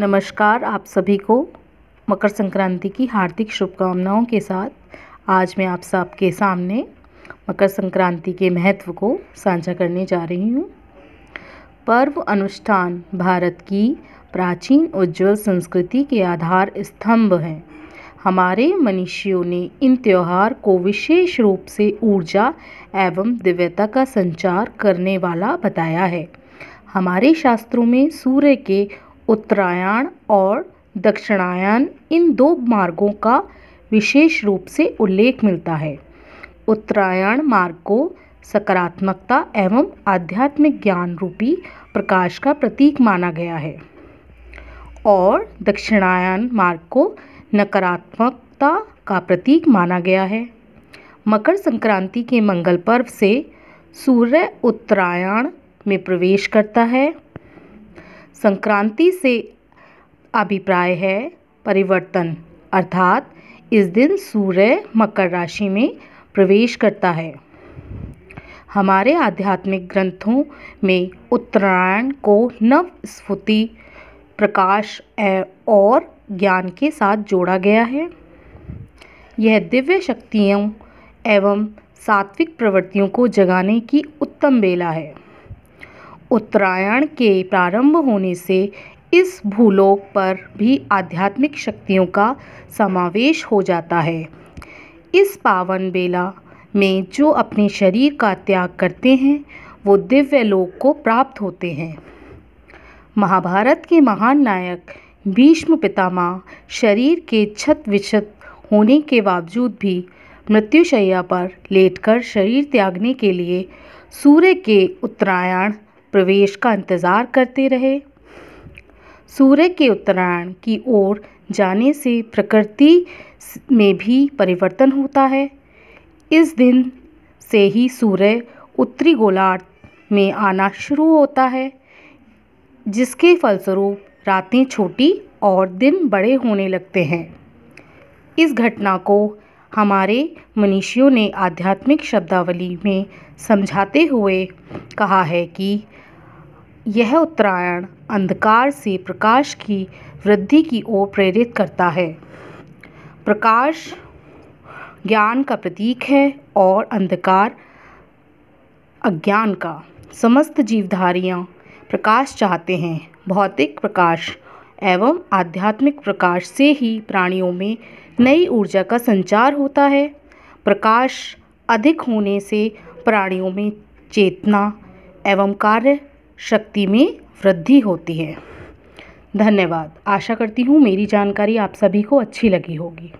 नमस्कार आप सभी को मकर संक्रांति की हार्दिक शुभकामनाओं के साथ आज मैं आप सबके सामने मकर संक्रांति के महत्व को साझा करने जा रही हूँ पर्व अनुष्ठान भारत की प्राचीन उज्जवल संस्कृति के आधार स्तंभ हैं हमारे मनुष्यों ने इन त्यौहार को विशेष रूप से ऊर्जा एवं दिव्यता का संचार करने वाला बताया है हमारे शास्त्रों में सूर्य के उत्तरायण और दक्षिणायन इन दो मार्गों का विशेष रूप से उल्लेख मिलता है उत्तरायण मार्ग को सकारात्मकता एवं आध्यात्मिक ज्ञान रूपी प्रकाश का प्रतीक माना गया है और दक्षिणायन मार्ग को नकारात्मकता का प्रतीक माना गया है मकर संक्रांति के मंगल पर्व से सूर्य उत्तरायण में प्रवेश करता है संक्रांति से अभिप्राय है परिवर्तन अर्थात इस दिन सूर्य मकर राशि में प्रवेश करता है हमारे आध्यात्मिक ग्रंथों में उत्तरायण को नव स्फूर्ति प्रकाश और ज्ञान के साथ जोड़ा गया है यह दिव्य शक्तियों एवं सात्विक प्रवृत्तियों को जगाने की उत्तम बेला है उत्तरायण के प्रारंभ होने से इस भूलोक पर भी आध्यात्मिक शक्तियों का समावेश हो जाता है इस पावन बेला में जो अपने शरीर का त्याग करते हैं वो दिव्य लोक को प्राप्त होते हैं महाभारत के महान नायक भीष्म पितामह शरीर के छत विछत होने के बावजूद भी मृत्युशैया पर लेटकर शरीर त्यागने के लिए सूर्य के उत्तरायण प्रवेश का इंतज़ार करते रहे सूर्य के उत्तरायण की ओर जाने से प्रकृति में भी परिवर्तन होता है इस दिन से ही सूर्य उत्तरी गोलार्ध में आना शुरू होता है जिसके फलस्वरूप रातें छोटी और दिन बड़े होने लगते हैं इस घटना को हमारे मनीषियों ने आध्यात्मिक शब्दावली में समझाते हुए कहा है कि यह उत्तरायण अंधकार से प्रकाश की वृद्धि की ओर प्रेरित करता है प्रकाश ज्ञान का प्रतीक है और अंधकार अज्ञान का समस्त जीवधारियाँ प्रकाश चाहते हैं भौतिक प्रकाश एवं आध्यात्मिक प्रकाश से ही प्राणियों में नई ऊर्जा का संचार होता है प्रकाश अधिक होने से प्राणियों में चेतना एवं कार्य शक्ति में वृद्धि होती है धन्यवाद आशा करती हूँ मेरी जानकारी आप सभी को अच्छी लगी होगी